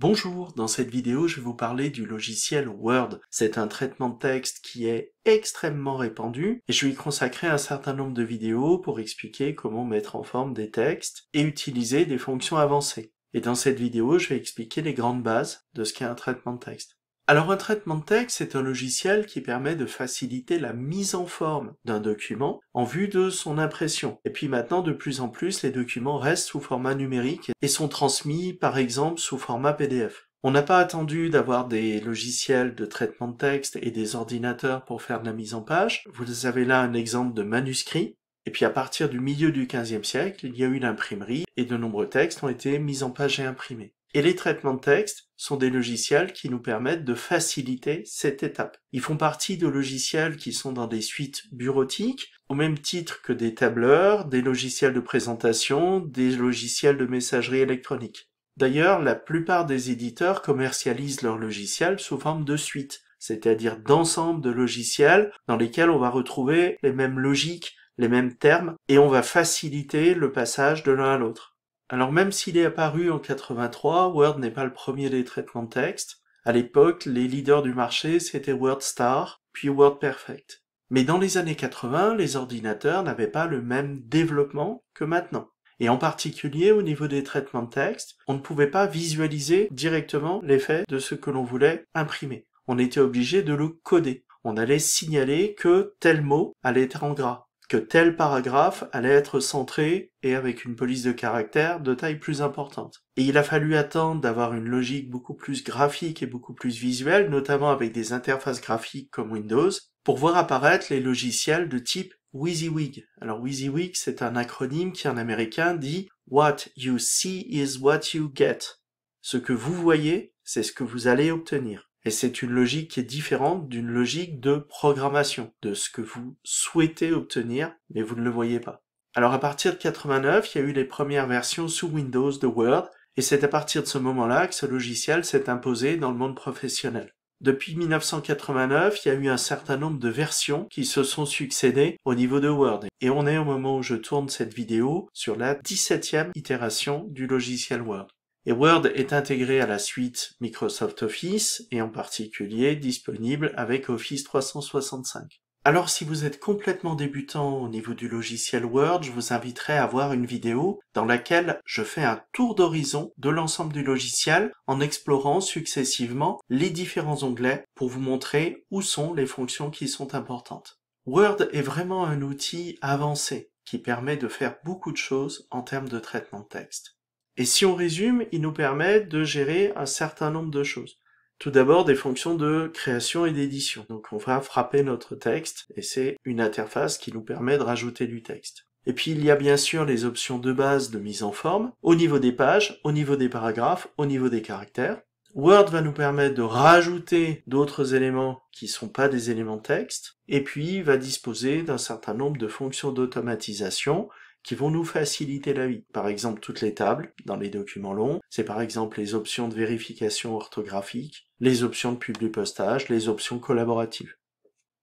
Bonjour, dans cette vidéo je vais vous parler du logiciel Word. C'est un traitement de texte qui est extrêmement répandu et je vais consacrer un certain nombre de vidéos pour expliquer comment mettre en forme des textes et utiliser des fonctions avancées. Et dans cette vidéo je vais expliquer les grandes bases de ce qu'est un traitement de texte. Alors un traitement de texte est un logiciel qui permet de faciliter la mise en forme d'un document en vue de son impression. Et puis maintenant, de plus en plus, les documents restent sous format numérique et sont transmis par exemple sous format PDF. On n'a pas attendu d'avoir des logiciels de traitement de texte et des ordinateurs pour faire de la mise en page. Vous avez là un exemple de manuscrit. Et puis à partir du milieu du XVe siècle, il y a eu l'imprimerie et de nombreux textes ont été mis en page et imprimés. Et les traitements de texte sont des logiciels qui nous permettent de faciliter cette étape. Ils font partie de logiciels qui sont dans des suites bureautiques, au même titre que des tableurs, des logiciels de présentation, des logiciels de messagerie électronique. D'ailleurs, la plupart des éditeurs commercialisent leurs logiciels sous forme de suites, c'est-à-dire d'ensemble de logiciels dans lesquels on va retrouver les mêmes logiques, les mêmes termes, et on va faciliter le passage de l'un à l'autre. Alors même s'il est apparu en 83, Word n'est pas le premier des traitements de texte. À l'époque, les leaders du marché, c'était WordStar, puis WordPerfect. Mais dans les années 80, les ordinateurs n'avaient pas le même développement que maintenant. Et en particulier au niveau des traitements de texte, on ne pouvait pas visualiser directement l'effet de ce que l'on voulait imprimer. On était obligé de le coder. On allait signaler que tel mot allait être en gras, que tel paragraphe allait être centré et avec une police de caractère de taille plus importante. Et il a fallu attendre d'avoir une logique beaucoup plus graphique et beaucoup plus visuelle, notamment avec des interfaces graphiques comme Windows, pour voir apparaître les logiciels de type WYSIWYG. Alors WYSIWYG, c'est un acronyme qui en américain dit What you see is what you get. Ce que vous voyez, c'est ce que vous allez obtenir. Et c'est une logique qui est différente d'une logique de programmation, de ce que vous souhaitez obtenir, mais vous ne le voyez pas. Alors à partir de 89, il y a eu les premières versions sous Windows de Word, et c'est à partir de ce moment-là que ce logiciel s'est imposé dans le monde professionnel. Depuis 1989, il y a eu un certain nombre de versions qui se sont succédées au niveau de Word. Et on est au moment où je tourne cette vidéo sur la 17e itération du logiciel Word. Et Word est intégré à la suite Microsoft Office et en particulier disponible avec Office 365. Alors si vous êtes complètement débutant au niveau du logiciel Word, je vous inviterai à voir une vidéo dans laquelle je fais un tour d'horizon de l'ensemble du logiciel en explorant successivement les différents onglets pour vous montrer où sont les fonctions qui sont importantes. Word est vraiment un outil avancé qui permet de faire beaucoup de choses en termes de traitement de texte. Et si on résume, il nous permet de gérer un certain nombre de choses. Tout d'abord, des fonctions de création et d'édition. Donc on va frapper notre texte, et c'est une interface qui nous permet de rajouter du texte. Et puis il y a bien sûr les options de base de mise en forme, au niveau des pages, au niveau des paragraphes, au niveau des caractères. Word va nous permettre de rajouter d'autres éléments qui ne sont pas des éléments texte, et puis va disposer d'un certain nombre de fonctions d'automatisation qui vont nous faciliter la vie. Par exemple, toutes les tables dans les documents longs, c'est par exemple les options de vérification orthographique, les options de publipostage, les options collaboratives.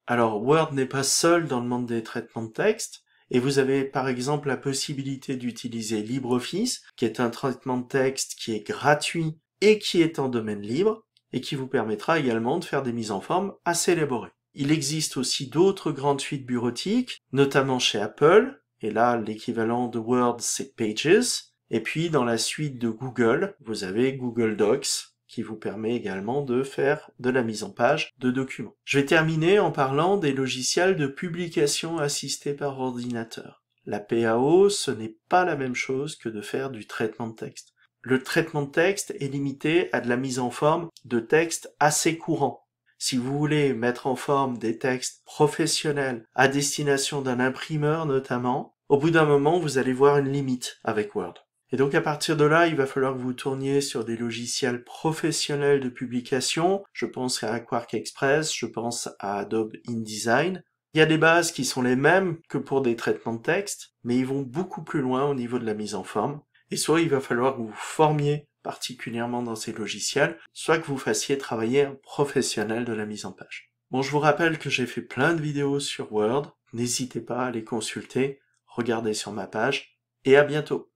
Alors Word n'est pas seul dans le monde des traitements de texte, et vous avez par exemple la possibilité d'utiliser LibreOffice, qui est un traitement de texte qui est gratuit et qui est en domaine libre, et qui vous permettra également de faire des mises en forme assez élaborées. Il existe aussi d'autres grandes suites bureautiques, notamment chez Apple, et là, l'équivalent de Word, c'est Pages. Et puis, dans la suite de Google, vous avez Google Docs, qui vous permet également de faire de la mise en page de documents. Je vais terminer en parlant des logiciels de publication assistés par ordinateur. La PAO, ce n'est pas la même chose que de faire du traitement de texte. Le traitement de texte est limité à de la mise en forme de textes assez courants. Si vous voulez mettre en forme des textes professionnels à destination d'un imprimeur notamment, au bout d'un moment, vous allez voir une limite avec Word. Et donc à partir de là, il va falloir que vous tourniez sur des logiciels professionnels de publication. Je pense à Quark Express, je pense à Adobe InDesign. Il y a des bases qui sont les mêmes que pour des traitements de texte, mais ils vont beaucoup plus loin au niveau de la mise en forme. Et soit il va falloir que vous formiez particulièrement dans ces logiciels, soit que vous fassiez travailler un professionnel de la mise en page. Bon, je vous rappelle que j'ai fait plein de vidéos sur Word, n'hésitez pas à les consulter, regardez sur ma page, et à bientôt